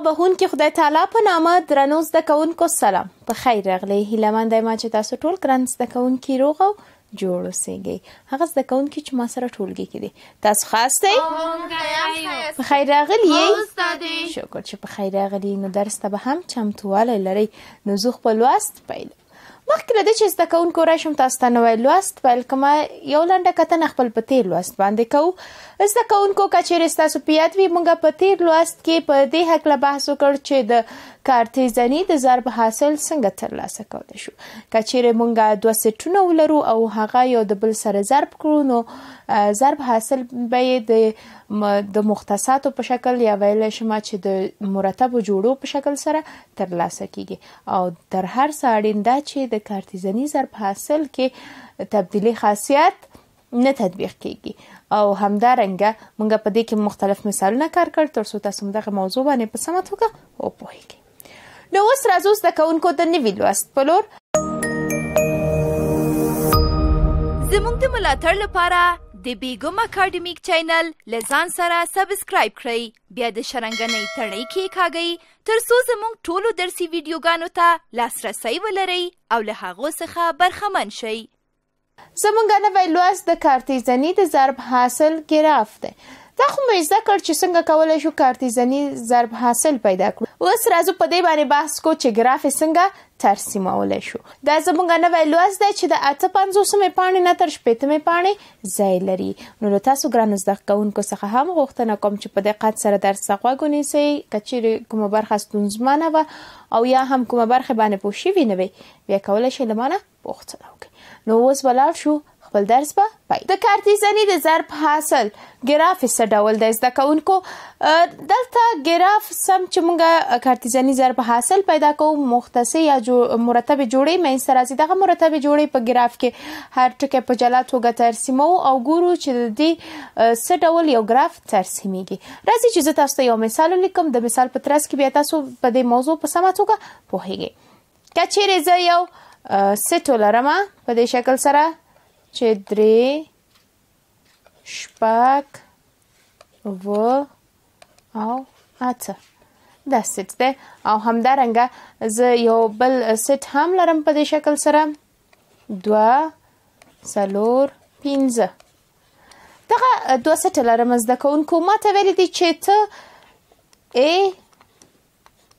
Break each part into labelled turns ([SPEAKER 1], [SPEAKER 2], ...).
[SPEAKER 1] او بهون کې خدای تعالی په نامه درنو زده کوونکو سلام په خیر راغلی هیله مند یم چې تاسو ټول ګران زده کوونکي روغ او جوړ اوسئ هغه زده کوونکي چې ما سره ټولګي کې دي تاسو خاص دی په خیر راغلی شکر چې په خیر راغلی نو درس ته به هم چمتوالی لرئ نو زه خپل واست پیل مخکې له دې چې زده کوونکو راشم تاسو ته نوې لوست پیل کوم یو لنډه کتنه خپل په تیر لوست باندې کوو زده کوونکو کچېر تاسو په یاد وي مونږ په تیر لوست کې په دې حق له بحث وکړ چې د کارتیزنی د ضرب حاصل څنګه ترلاسه کولای شو کچېر مونږ دوه سټونه ولرو او هغه یو د بل سره ضرب کړو نو ضرب حاصل به د د مختصاتو په شکل یا ویل شمه چې د مرتبو جوړو په شکل سره ترلاسه کیږي او تر هر څه اړین ده چې د کارتیزنی ضرب حاصل کې تبدیلی خاصیت نه تطبیق کیږي او همدارنګه موږ په دې کې مختلف مثالونه کار کړ ترڅو تاسو دغه موضوع باندې په سمه توګه وپوهیږئ نو اوس راځو زده کوونکو د نوي لوست په لور زموږ د ملاتړ لپاره د بیګم اکیډمیک چینل لزان سره سبسکرایب کړئ بیا د شرنګنۍ تڼۍ کې کاږئ ترڅو زموږ ټولو درسي ویډیوګانو ته لاسرسی ولرئ او له هغو څخه برخمن شئ زمونږ نوی لوست د کارتیزنی د ضرب حاصل ګراف دی دا خو مې زده کړ چې څنګه کولای شو کارتیزنی ضرب حاصل پیدا کړو اوس راځو په دې باندې بحث کو چې ګراف څنګه ترسیمولای شو دا زمونږ نوې لوست دی چې د 850 پاڼې نه تر 800 پاڼې ځای لري نو له تاسو ګران زده کوونکو څخه هم غوښتنه کوم چې په دقت سره درس غوښونی سي کچې کومه برخه ستونزمنه و او یا هم کومه برخه باندې پوښی وینوي بیا کولای شي لمانه پوښتنه وکړي نو اوس ولاړ شو خپل درس به پای د کارتیزنی د ضرب حاصل ګراف څه ډول د زده کوونکو دلته ګراف سم چې مونږه کارتیزنی ضرب حاصل پیدا کوو مختصې یا جو مرتبه جوړې مې سره زی دغه مرتبه جوړې په ګراف کې هر ټکی په جلا توګه ترسیمو او ګورو چې د دې څه ډول یو ګراف ترسیمیږي راځي چې زه تاسو ته یو مثال لیکم د مثال په ترڅ کې بیا تاسو په دې موضوع په سمه توګه پوهیږئ کچېرې زه یو سټو لرم په دې شکل سره چې درې شپږ اوه او اته دا سټ دی او همدارنګه زه یو بل سټ هم لرم په دې شکل سره دوه سلور پنځه دغه دوه سټ لرم زده کوونکو ما ته ویلي دي چې ته ای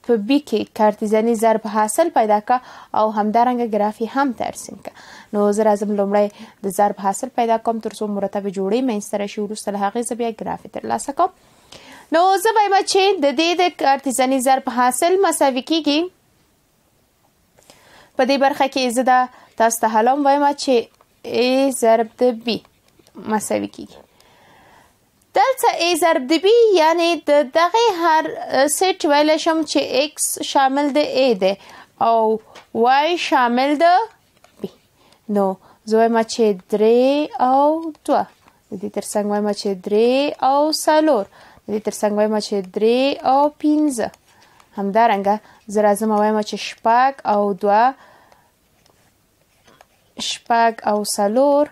[SPEAKER 1] په بي کې کارتیزنی ضرب حاصل پیدا کا او همدارنګه گرافي هم ترسیم کا نو زه راځم لومړی د ضرب حاصل پیدا کوم تر څو مرتبه جوړې مې سره شي ورسره هغه زبیا گرافي تر لاسه کوم نو زه به مچې د دې د کارتیزنی ضرب حاصل مساوي کیږي په دې برخه کې زه دا تاسو ته هلم وایم چې a ضرب د b مساوي کیږي دلته ای ضرب د بی یعنی د دغه هر سیټ ویل شم چې ایکس شامل د ای دی او وای شامل د بی نو زه ما چې درې او دوه د دې تر څنګ وایم چې درې او سالور د دې تر څنګ وایم چې درې او پنځه همدارنګه زه راځم وایم چې شپږ او دوه شپږ او سالور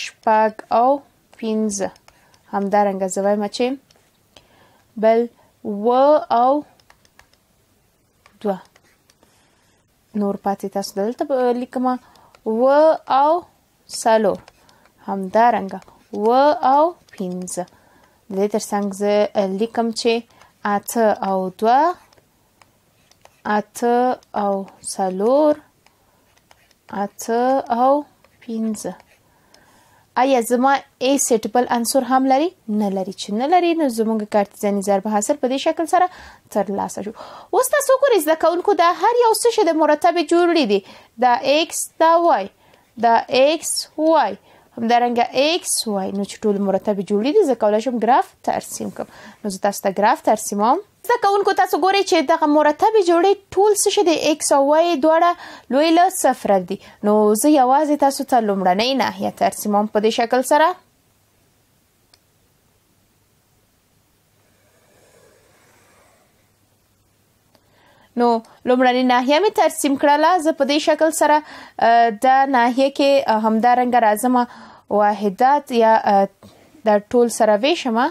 [SPEAKER 1] شپږ او پنځه همدارنګه زه وایم چې بل و او دوه نور پاتې تاسو دلته لیکم و او سالور همدارنګه و او پنځه د دې ترڅنګ زه لیکم چې اته او دوه اته او سالور اته او پنځه آیا زما ای سیټبل عنصر هم لري نه لري چې نه لري نو زموږ کارتیزنی ضربه حاصل په دې شکل سره تر لاسه شو اوس تاسو ګورئ زده کوونکو دا هر یو څه شی د مرتب جوړې دي دا x دا y دا x y همدارنګه x y نو چې ټول مرتب جوړې دي زه کولای شم ګراف ترسیم کوم نو زه تاسو ته ګراف ترسیموم زده کوونکو تاسو ګورئ چې دغه مرتبه جوړې ټول څه شي د ایکس او وای دواړه لوی له صفر دي نو زه یوازې تاسو ته لومړنۍ ناحیه ترسیموم په دې شکل سره نو لومړنۍ ناحیه می ترسیم کړله زه په دې شکل سره د ناحیه کې همدارنګه راځم واحدات یا د ټول سره ویشمه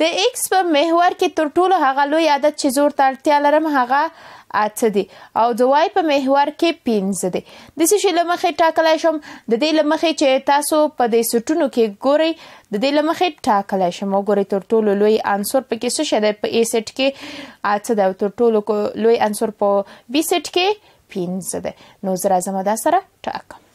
[SPEAKER 1] د ایکس په محور کې تر ټولو هغه لوی عدد چې زور ته اړتیا لرم هغه اته دي او د وای په محور کې پنځه دي د څه شي لمخې ټاکلای شم د دې لمخې چې تاسو په دې سټونو کې ګوري د دې لمخې ټاکلای شم وګورئ تر ټولو لوی عنصر په کې څه شته په ای سیټ کې اته ده تر ټولو لوی عنصر په بی سیټ کې پنځه ده نو زه راځم دا سره ټاکم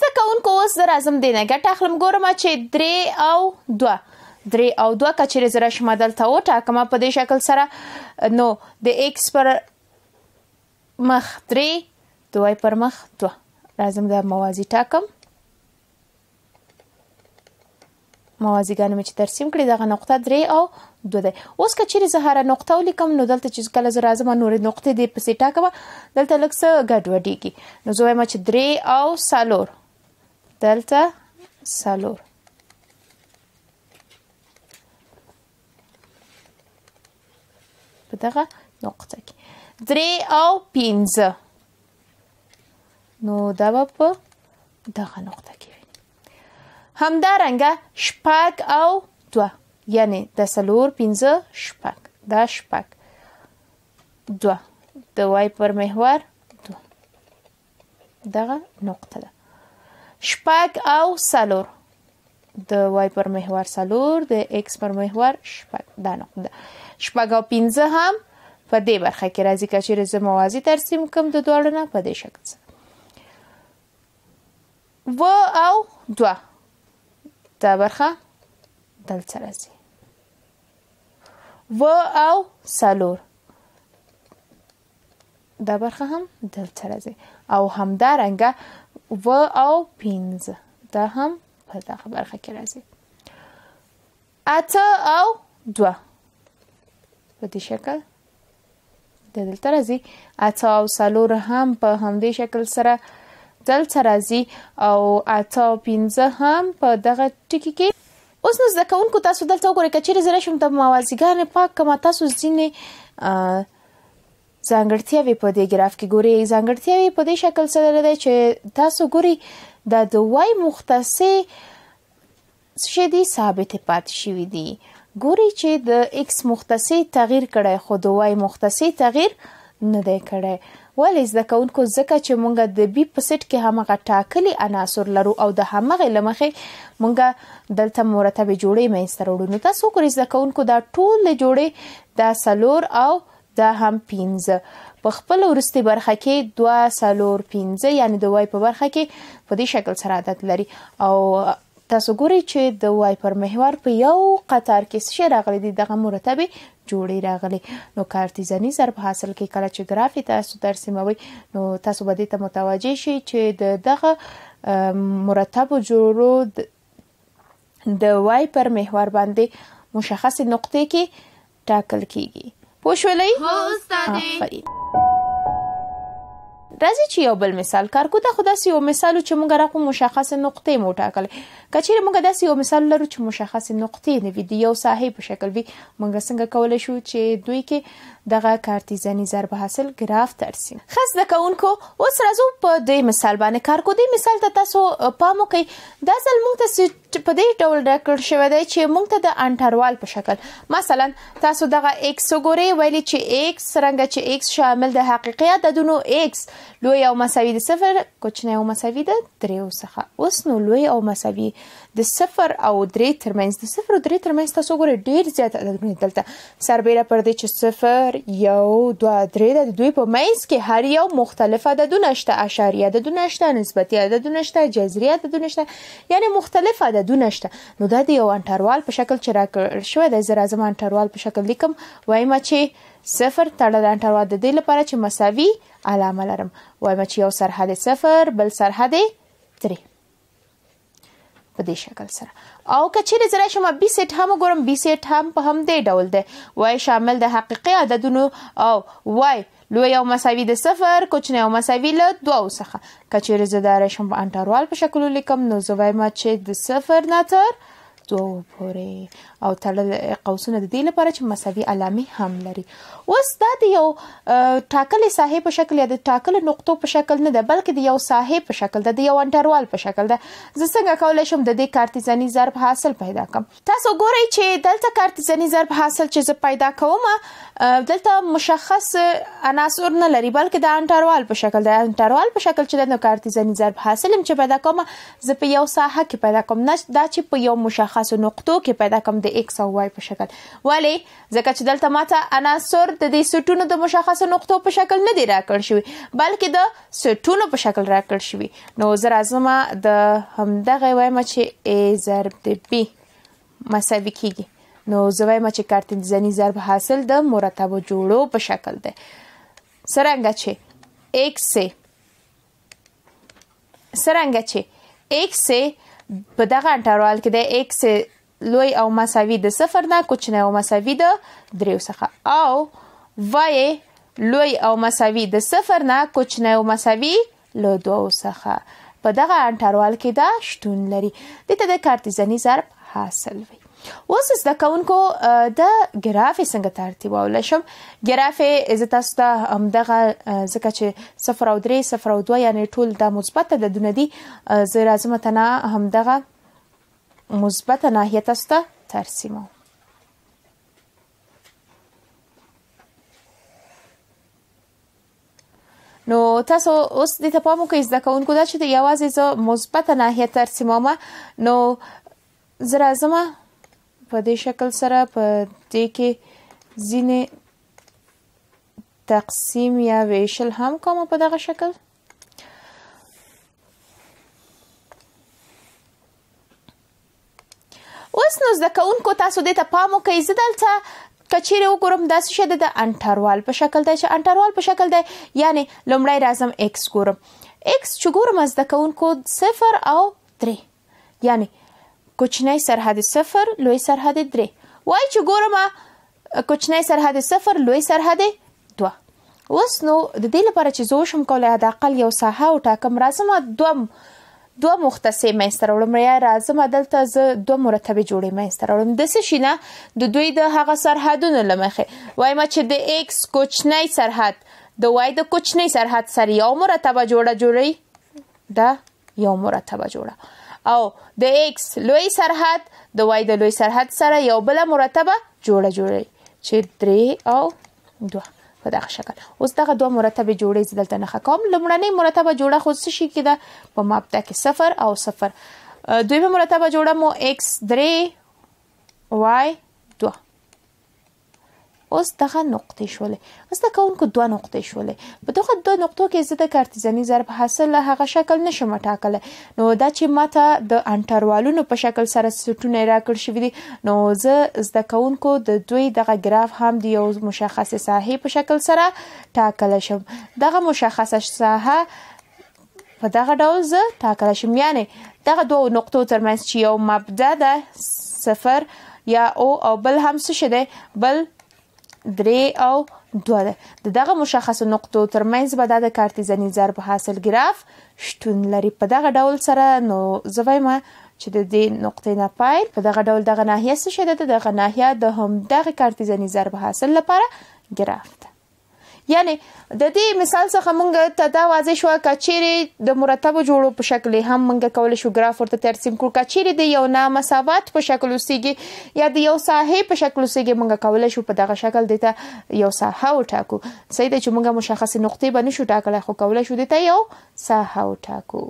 [SPEAKER 1] زده کوونکو اوس زه راځم دینه ګټه اخلم ګورم چې درې او دوه درې او دوه کچېرې زره شمدل ته وټاکم په دې شکل سره نو د ایکس پر مخ درې دوه پر مخ دوه لازم دا موازی ټاکم موازیګان مې چې ترسیم کړی دغه نقطه درې او دوه ده اوس که چیرې زه هر نقطه ولیکم نو دلته چې کله زه راځم نور نقطې دې پسې ټاکم دلته لږ څه ګډوډېږي نو زه وایم چې درې او سالور دلته سالور په دغه نقطه کې درې او پنځه نو دا به په دغه نقطه کې وي همدارنګه شپږ او دوه یعنی د سلور پنځه شپږ دا شپږ دوه د وای پر محور دوه دغه نقطه ده شپږ او سلور د وای پر محور سلور د ایکس پر محور شپږ دا نقطه ده شپږ او پنځه هم په دې برخه کې راځي که چیرې زه موازی ترسیم کوم د دواړو نه په دې شکل سره و او دوه دا برخه دلته راځي و او سالور دا برخه هم دلته راځي او همدارنګه و او پنځه دا هم په دغه برخه کې راځي اته او دوه په دې شکل د دلته راځي اته او سالور هم په همدې شکل سره دلته راځي او اته او پنځه هم په دغه ټکی کې اوس نو زده کوونکو تاسو دلته وګورئ کچېرې زه راشم ته موازیګانې پاک کما تاسو ځینې ځانګړتیاوې په دې ګراف کې ګوري ځانګړتیاوې په دې شکل سره ده چې تاسو ګوري د دوای مختصې شې دي ثابت پات شوې دي ګوري چې د ایکس مختصي تغییر کړي خو د وای مختصي تغییر نه دی کړی ولې زده کوونکو ځکه چې مونږ د بی په سیټ کې همغه ټاکلي عناصر لرو او د همغه لمخې مونږ دلته مرتبه جوړې مېستر وړو تاسو کوی زده کوونکو دا ټول جوړې د سلور او دا هم پینځه په خپل ورستي برخه کې 2 سلور 15 یعنی د وای په برخه کې په دې شکل سره عادت لري او تاسو ګورئ چې د وای پر محور په یو قطار کې څه راغلي دي دغه مرتبه جوړې راغلي نو کارتیزنی ضرب حاصل کې کله چې ګرافي تاسو ترسیموي نو تاسو به دې ته متوجه شئ چې د دغه مرتبو جوړو د وای پر محور باندې مشخص نقطې کې ټاکل کیږي پوښولې هو استاد راځي چې یو بل مثال کارکو ته خو داسې یو مثال چې موږ راکو مشخص نقطې مو ټاکل کچېر موږ داسې یو مثال لرو چې مشخص نقطې نه وي د یو ساحې په شکل وي موږ څنګه کولای شو چې دوی کې دغه کارتیزنی ضربه حاصل گراف ترسیم خاص د کونکو اوس راځو په دې مثال باندې کارکو دې مثال ته تاسو پام وکړئ دا ځل موږ ته په دې ډول راکړ شوی دی چې موږ ته د انټروال په شکل مثلا تاسو دغه x وګورئ ویلي چې x څنګه چې x شامل د حقیقي عددونو x لوی او مساوي د 0 کوچنی او مساوي د 3 څخه اوس نو لوی او مساوي د صفر او درې ترمنځ د صفر او درې ترمنځ تاسو ګورئ ډیر زیات عددونه دلته سربېره پر دې چې صفر یو دوه درې د دوی په منځ کې هر یو مختلف عددونه شته اشاری عددونه شته نسبتي عددونه شته جذري عددونه شته یعنی مختلف عددونه شته نو دا د یو انټروال په شکل چې راکړل شوی دی زه راځم انټروال په شکل لیکم وایم چې صفر تړل انټروال د دې لپاره چې مساوي علامه لرم وایم چې یو سرحد صفر بل سرحد 3 په دې شکل سره او کچېره زره شم 20 سیټ هم ګورم 20 سیټ هم په هم دې ډول ده وای شامل د حقيقي عددونو او وای لوی او مساوي د صفر کوچنی او مساوي له دوه څخه کچېره زدار شم په انټروال په شکل لیکم نو زوای ما چې د صفر نه تر دوه پورې او تړل قوسونه د دې لپاره چې مساوي علامې هم لري اوس دا د یو ټاکلې ساحې په شکل یا د ټاکلې نقطو په شکل نه ده بلکې د یو ساحې په شکل ده د یو انټروال په شکل ده زه څنګه کولای شم د دې کارتیزنی ضرب حاصل پیدا کړم تاسو ګورئ چې دلته کارتیزنی ضرب حاصل چې زه پیدا کوم دلته مشخص عناصر نه لري بلکې د انټروال په شکل ده انټروال په شکل چې د کارتیزنی ضرب حاصل هم چې پیدا کوم زه په یو ساحه کې پیدا کوم نه دا چې په یو مشخصو نقطو کې پیدا کوم د د x او y په شکل ولی ځکه چې دلته ماته عناصر د دې سټونو د مشخصو نقطو په شکل نه دی راکړ شوی بلکې د سټونو په شکل راکړ شوی نو زه راځم د همدغه وایم چې a ضرب د b مساوي کیږي نو زه وایم چې کارتیزنی ضرب حاصل د مرتبو جوړو په شکل دی څرنګه چې x سے څرنګه چې x سے په دغه انټروال کې د x لوی او مساوي د صفر نه کوچنی او مساوي د دریو څخه او وای لوی او مساوي د صفر نه کوچنی او مساوي له دوو څخه په دغه انټروال کې دا شتون لري دته د کارتیزنی ضرب حاصل وي اوس زده کوونکو د ګرافي څنګه ترتیب اول شم ګرافي زه تاسو ته همدغه ځکه چې 0 او 3 0 او 2 یعنی ټول د مثبت د دونه دي زه راځم ته نه همدغه مثبت ناحiyetasta tersimo. نو تاسو اوس د تپام کې زده کوونکو دا چې یوازې زه مثبت ناحیه ترسمومه نو زه راځم په دې شکل سره په دې کې ځینې تقسیم یا ویشل هم کوم په دغه شکل بس نو زده کوونکو تاسو دې ته پام وکړئ زه دلته کچیر وګورم داسې شته د انټروال په شکل دی چې انټروال په شکل دی یعنی لومړی راځم x ګورم x چې ګورم از د کوونکو 0 او 3 یعنی کوچنی سرحد 0 لوی سرحد 3 وای چې ګورم کوچنی سرحد 0 لوی سرحد 2 اوس نو د دې لپاره چې زوشم کولای د اقل یو ساحه او ټاکم راځم دوم دوه مختصې منځته راوړم یا راځم دلته زه دوه مرتبې جوړې منځته راوړم د څه شي نه د دوی د هغه سرحدونو له مخې وایم چې د ایکس کوچنی سرحد د وای د کوچنی سرحد سره یو مرتبه جوړه جوړي دا یو مرتبه جوړه او د ایکس لوی سرحد د وای د لوی سرحد سره یو بل مرتبه جوړه جوړي چې 3 او 2 په دغه شکل اوس دغه دوه مرتبه جوړې دلته نه کوم لمړنۍ مرتبه جوړه خو څه شي کده په مابدا کې صفر او صفر دویمه مرتبه جوړه مو x 3 y اوس دغه نقطې شولې زده کوونکو دوه نقطې شولې په دغه دوه نقطو کې زه د کارتیزني ضرب حاصل له هغه شکل نشم ټاکله نو دا چې ماته د انټروالونو په شکل سره سټونه راکړ شوې دي نو زه زده کوونکو د دوی دغه ګراف هم د یو مشخص ساحې په شکل سره ټاکل شم دغه مشخصه ساحه په دغه ډول زه ټاکل شم یعنی دغه دوه نقطو ترمنځ چې یو مبدا ده صفر یا او او بل هم څه شته بل درې او دوه ده د دغه مشخصو نقطو ترمنځ به د کارتیزنی ضرب حاصل ګراف شتون لري په دغه ډول سره نو زوی ما چې د دې نقطې نه پایل په دغه ډول دغه ناحیه څه شی ده دغه ناحیه د هم دغه کارتیزنی ضرب حاصل لپاره ګراف ده یعنی د دې مثال څخه مونږ ته دا واضح شو کچېری د مرتبو جوړو په شکل هم مونږ کول شو ګراف ورته ترسیم کړو کچېری د یو نامساوات په شکل وسیږي یا د یو ساحې په شکل وسیږي مونږ کول شو په دغه شکل دته یو ساحه وټاکو صحیح ده چې مونږ مشخص نقطې باندې شو ټاکلای خو کول شو دته یو ساحه وټاکو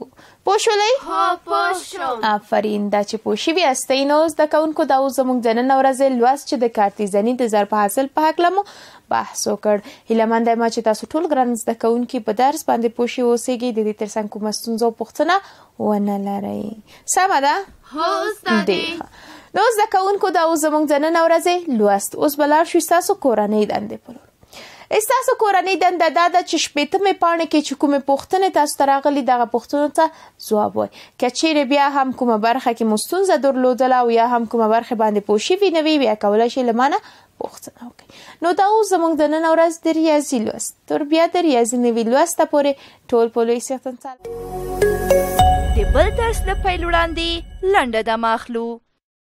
[SPEAKER 1] پوښولې ها پوښوم آفرین دا چې پوښي وي استینوز د کونکو دا زموږ د نن ورځې لوست چې د کارتیزنی د ضرب حاصل په حق لمو بحث وکړ هیلمند ما چې تاسو ټول ګران زده کوونکي په درس باندې پوښي اوسېږي د دې ترڅنګ کومه ستونزه پوښتنه ونه لرئ سمه ده هو استاد نو زده کوونکو دا اوس زموږ د نن ورځې لوست اوس بلار شو تاسو کورنۍ دندې پلور استاسو کورنۍ دنده دا ده چې شپېته مې پاڼې کې چې کومې پوښتنې تاسو ته راغلي دغه پوښتنو ته ځواب وایي که چیرې بیا هم کومه برخه کې مو ستونزه درلودله او یا هم کومه برخه باندې پوه شوي نه وي بیا کولی شئ له مانه پوښتنه وکړي نو دا اوس زموږ د نن ورځ د ریاضي لوست تر بیا د ریاضي نوې لوست پورې ټول په لوی سیختن سال د بل درس د پیل وړاندې لنډه د ماخلو